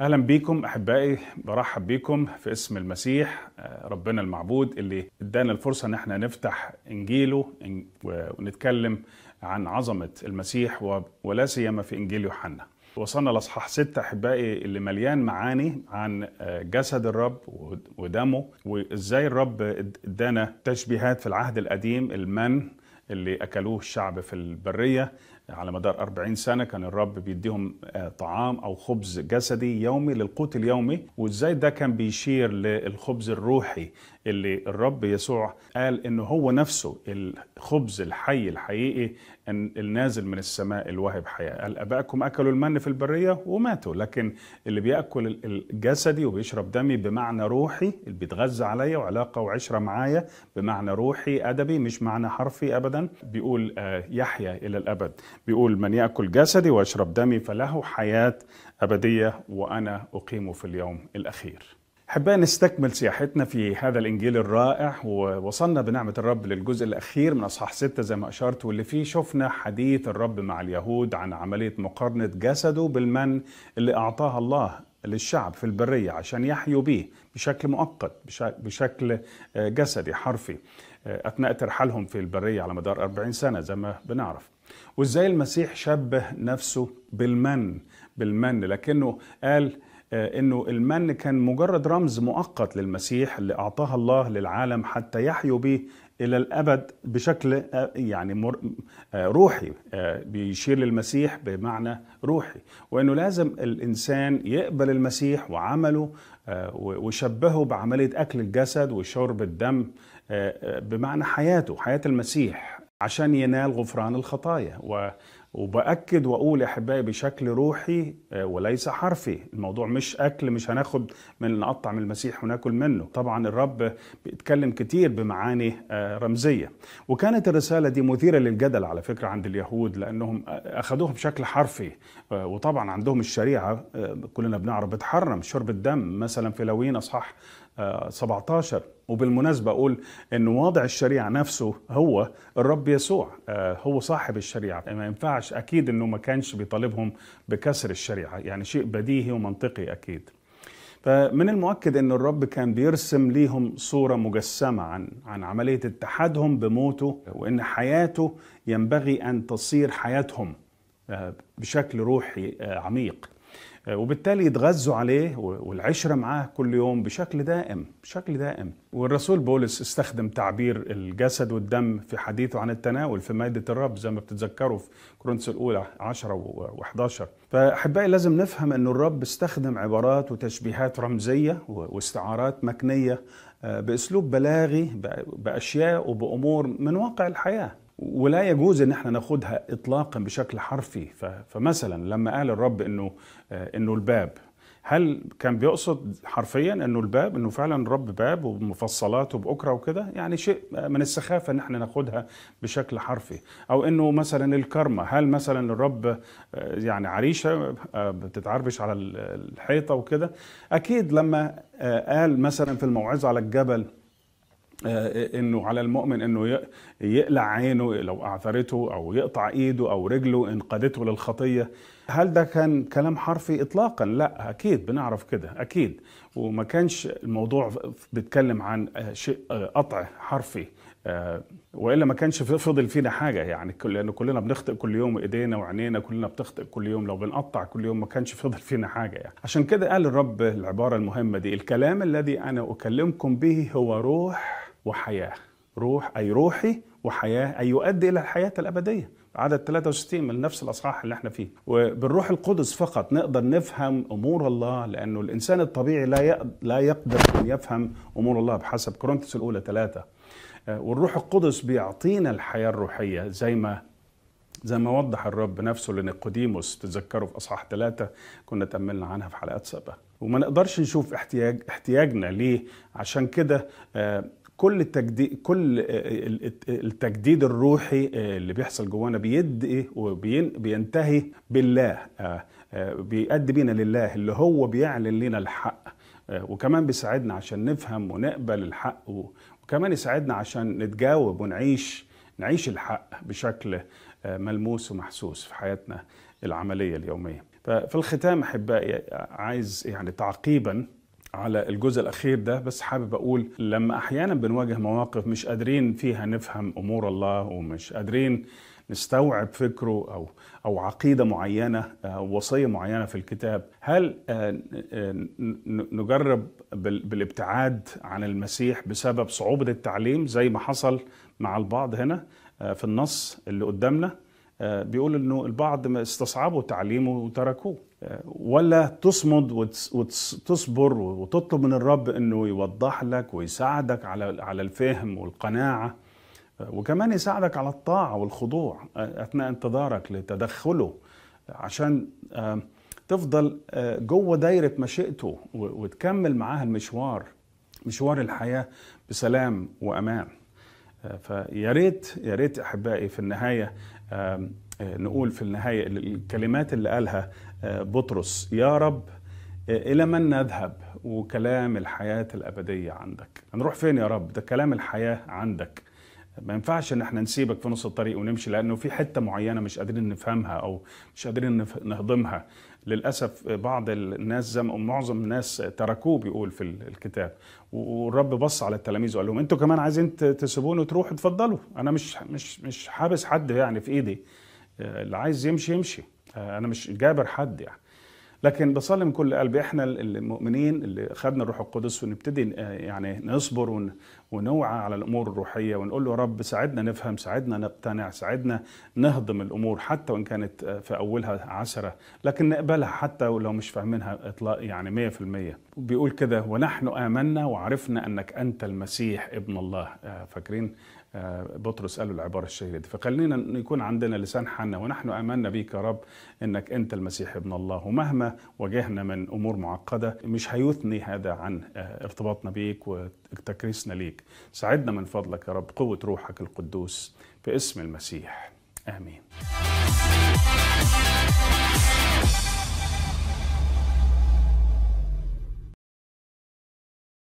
اهلا بيكم احبائي برحب بيكم في اسم المسيح آه، ربنا المعبود اللي ادانا الفرصه ان احنا نفتح انجيله ونتكلم عن عظمه المسيح ولا سيما في انجيل يوحنا وصلنا لاصحاح ستة احبائي اللي مليان معاني عن آه، جسد الرب ودمه وازاي الرب ادانا تشبيهات في العهد القديم المن اللي اكلوه الشعب في البريه على مدار 40 سنة كان الرب بيديهم آه، طعام أو خبز جسدي يومي للقوت اليومي وإزاي ده كان بيشير للخبز الروحي اللي الرب يسوع قال إنه هو نفسه الخبز الحي الحقيقي النازل من السماء الواهب حياة قال أبائكم أكلوا المن في البرية وماتوا لكن اللي بيأكل الجسدي وبيشرب دمي بمعنى روحي اللي بيتغذى عليا وعلاقة وعشرة معايا بمعنى روحي أدبي مش معنى حرفي أبدا بيقول آه، يحيا إلى الأبد بيقول من ياكل جسدي ويشرب دمي فله حياه ابديه وانا اقيمه في اليوم الاخير. احبائي نستكمل سياحتنا في هذا الانجيل الرائع ووصلنا بنعمه الرب للجزء الاخير من اصحاح ستة زي ما اشرت واللي فيه شفنا حديث الرب مع اليهود عن عمليه مقارنه جسده بالمن اللي اعطاها الله للشعب في البرية عشان يحيوا به بشكل مؤقت بشكل آه، جسدي حرفي آه، أثناء ترحالهم في البرية على مدار 40 سنة زي ما بنعرف وإزاي المسيح شبه نفسه بالمن بالمن لكنه قال آه، انه المن كان مجرد رمز مؤقت للمسيح اللي اعطاها الله للعالم حتى يحيوا به الى الابد بشكل آه، يعني آه، روحي آه، بيشير للمسيح بمعنى روحي وانه لازم الانسان يقبل المسيح وعمله وشبهه بعمليه اكل الجسد وشرب الدم بمعنى حياته حياه المسيح عشان ينال غفران الخطايا وبأكد وأقول يا أحبائي بشكل روحي آه، وليس حرفي الموضوع مش أكل مش هناخد من نقطع من المسيح وناكل منه طبعا الرب بيتكلم كتير بمعاني آه، رمزية وكانت الرسالة دي مثيرة للجدل على فكرة عند اليهود لأنهم أخذوها بشكل حرفي آه، وطبعا عندهم الشريعة كلنا بنعرف بتحرم شرب الدم مثلا في لوين أصحاح 17 وبالمناسبة أقول أن واضع الشريعة نفسه هو الرب يسوع آه، هو صاحب الشريعة ما ينفعش أكيد أنه ما كانش بيطالبهم بكسر الشريعة يعني شيء بديهي ومنطقي أكيد فمن المؤكد أن الرب كان بيرسم ليهم صورة مجسمة عن, عن عملية اتحادهم بموته وأن حياته ينبغي أن تصير حياتهم آه، بشكل روحي آه، عميق آه، وبالتالي يتغذوا عليه والعشرة معاه كل يوم بشكل دائم بشكل دائم والرسول بولس استخدم تعبير الجسد والدم في حديثه عن التناول في مائدة الرب زي ما بتتذكروا في كورنثس الأولى 10 و11 فأحبائي لازم نفهم أن الرب استخدم عبارات وتشبيهات رمزية واستعارات مكنية آه، بأسلوب بلاغي بأشياء وبأمور من واقع الحياة ولا يجوز ان احنا ناخدها اطلاقا بشكل حرفي فمثلا لما قال الرب انه آه، انه الباب هل كان بيقصد حرفيا انه الباب انه فعلا الرب باب ومفصلات وبكره وكده يعني شيء من السخافه ان احنا ناخدها بشكل حرفي او انه مثلا الكرمه هل مثلا الرب آه، يعني عريشه آه، بتتعربش على الحيطه وكده اكيد لما قال مثلا في الموعظه على الجبل آه، انه على المؤمن انه يقلع عينه لو اعثرته او يقطع ايده او رجله ان قادته للخطيه هل ده كان كلام حرفي اطلاقا لا اكيد بنعرف كده اكيد وما كانش الموضوع بيتكلم عن شيء قطع حرفي آه، والا ما كانش فضل فينا حاجه يعني كل لان كلنا بنخطئ كل يوم ايدينا وعينينا كلنا بتخطئ كل يوم لو بنقطع كل يوم ما كانش فضل فينا حاجه يعني عشان كده قال الرب العباره المهمه دي الكلام الذي انا اكلمكم به هو روح وحياه روح اي روحي وحياه اي يؤدي الى الحياه الابديه عدد 63 من نفس الاصحاح اللي احنا فيه وبالروح القدس فقط نقدر نفهم امور الله لانه الانسان الطبيعي لا لا يقدر ان يفهم امور الله بحسب كورنثوس الاولى ثلاثة آه، والروح القدس بيعطينا الحياه الروحيه زي ما زي ما وضح الرب نفسه لنيقوديموس تذكروا في اصحاح ثلاثة كنا تأملنا عنها في حلقات سابقة وما نقدرش نشوف احتياج احتياجنا ليه عشان كده آه، كل التجديد كل التجديد الروحي آه، اللي بيحصل جوانا بيدي إيه؟ وبينتهي بالله آه، آه، بيأدي بينا لله اللي هو بيعلن لنا الحق وكمان بيساعدنا عشان نفهم ونقبل الحق وكمان يساعدنا عشان نتجاوب ونعيش نعيش الحق بشكل ملموس ومحسوس في حياتنا العملية اليومية ففي الختام أحبائي عايز يعني تعقيبا على الجزء الاخير ده بس حابب اقول لما احيانا بنواجه مواقف مش قادرين فيها نفهم امور الله ومش قادرين نستوعب فكره او او عقيده معينه أو آه، وصيه معينه في الكتاب هل آه، آه، نجرب بالابتعاد عن المسيح بسبب صعوبه التعليم زي ما حصل مع البعض هنا في النص اللي قدامنا آه، بيقول انه البعض استصعبوا تعليمه وتركوه آه، ولا تصمد وتصبر وتطلب من الرب انه يوضح لك ويساعدك على على الفهم والقناعه آه، وكمان يساعدك على الطاعه والخضوع اثناء انتظارك لتدخله عشان تفضل جوه دايره مشيئته وتكمل معاها المشوار مشوار الحياه بسلام وامان فيا ريت يا ريت احبائي في النهايه آه، نقول في النهاية الكلمات اللي قالها آه، بطرس يا رب آه، إلى من نذهب وكلام الحياة الأبدية عندك هنروح فين يا رب ده كلام الحياة عندك ما ينفعش ان احنا نسيبك في نص الطريق ونمشي لانه في حته معينه مش قادرين نفهمها او مش قادرين نهضمها للاسف بعض الناس زي معظم الناس تركوه بيقول في الكتاب والرب بص على التلاميذ وقال لهم انتوا كمان عايزين تسيبوني وتروحوا اتفضلوا انا مش مش مش حابس حد يعني في ايدي اللي عايز يمشي يمشي انا مش جابر حد يعني لكن بصلي من كل قلبي احنا المؤمنين اللي خدنا الروح القدس ونبتدي آه، يعني نصبر ونوعى على الامور الروحيه ونقول له رب ساعدنا نفهم ساعدنا نقتنع ساعدنا نهضم الامور حتى وان كانت في اولها عسره لكن نقبلها حتى ولو مش فاهمينها اطلاق يعني 100% بيقول كده ونحن امنا وعرفنا انك انت المسيح ابن الله آه، فاكرين آه، بطرس قالوا العباره الشهيره دي فخلينا يكون عندنا لسان حنا ونحن امنا بيك يا رب انك انت المسيح ابن الله ومهما واجهنا من امور معقده مش هيثني هذا عن آه، ارتباطنا بيك وتكريسنا ليك ساعدنا من فضلك يا رب قوة روحك القدوس في اسم المسيح آمين